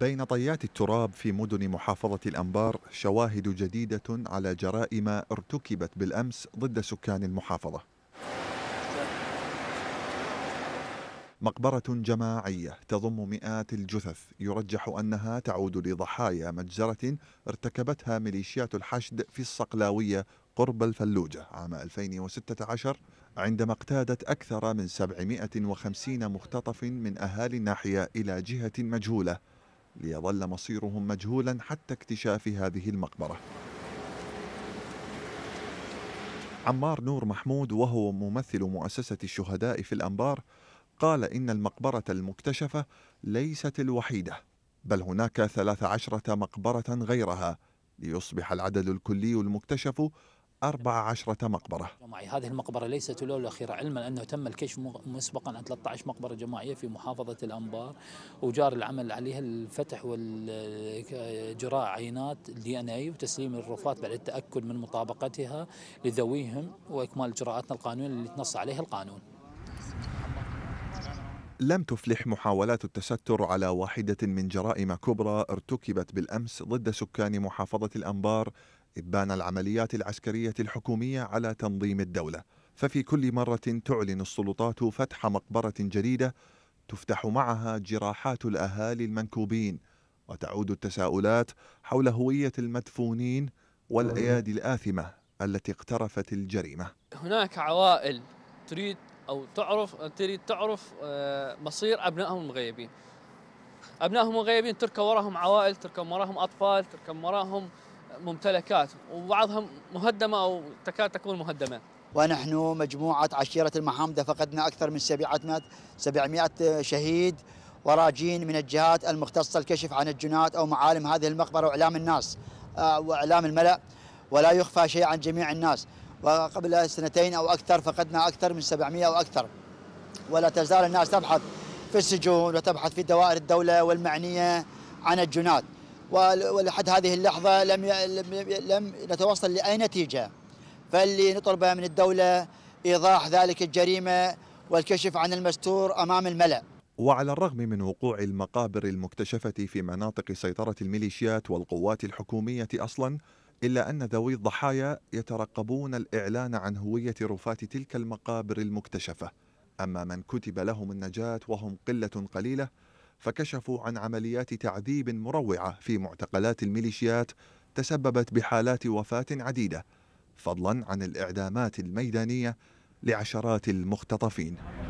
بين طيات التراب في مدن محافظة الأنبار شواهد جديدة على جرائم ارتكبت بالأمس ضد سكان المحافظة مقبرة جماعية تضم مئات الجثث يرجح أنها تعود لضحايا مجزرة ارتكبتها ميليشيات الحشد في الصقلاوية قرب الفلوجة عام 2016 عندما اقتادت أكثر من 750 مختطف من أهالي الناحية إلى جهة مجهولة ليظل مصيرهم مجهولا حتى اكتشاف هذه المقبره عمار نور محمود وهو ممثل مؤسسة الشهداء في الأنبار قال إن المقبرة المكتشفة ليست الوحيدة بل هناك 13 مقبرة غيرها ليصبح العدد الكلي المكتشف أربع عشرة مقبرة هذه المقبرة ليست الأولى الأخيرة علما أنه تم الكشف مسبقا عن 13 مقبرة جماعية في محافظة الأنبار وجار العمل عليها الفتح والجراء عينات الدي ان اي وتسليم الرفات بعد التأكد من مطابقتها لذويهم وإكمال إجراءاتنا القانونية اللي تنص عليها القانون لم تفلح محاولات التستر على واحدة من جرائم كبرى ارتكبت بالأمس ضد سكان محافظة الأنبار إبان العمليات العسكرية الحكومية على تنظيم الدولة ففي كل مرة تعلن السلطات فتح مقبرة جديدة تفتح معها جراحات الأهالي المنكوبين وتعود التساؤلات حول هوية المدفونين والأيادي الآثمة التي اقترفت الجريمة هناك عوائل تريد أو تعرف تريد تعرف آه، مصير أبنائهم المغيبين أبنائهم المغيبين تركوا وراهم عوائل تركوا وراهم أطفال تركوا وراهم ممتلكات وبعضها مهدمة أو تكاد تكون مهدمة ونحن مجموعة عشيرة المحامدة فقدنا أكثر من 700 شهيد وراجين من الجهات المختصة الكشف عن الجنات أو معالم هذه المقبرة وإعلام الناس آه، وإعلام الملأ ولا يخفى شيء عن جميع الناس وقبل سنتين أو أكثر فقدنا أكثر من 700 أو أكثر ولا تزال الناس تبحث في السجون وتبحث في دوائر الدولة والمعنية عن الجنات ولحد هذه اللحظة لم لم نتوصل لأي نتيجة فاللي نطلبه من الدولة إيضاح ذلك الجريمة والكشف عن المستور أمام الملأ وعلى الرغم من وقوع المقابر المكتشفة في مناطق سيطرة الميليشيات والقوات الحكومية أصلا إلا أن ذوي الضحايا يترقبون الإعلان عن هوية رفات تلك المقابر المكتشفة أما من كتب لهم النجاة وهم قلة قليلة فكشفوا عن عمليات تعذيب مروعة في معتقلات الميليشيات تسببت بحالات وفاة عديدة فضلا عن الإعدامات الميدانية لعشرات المختطفين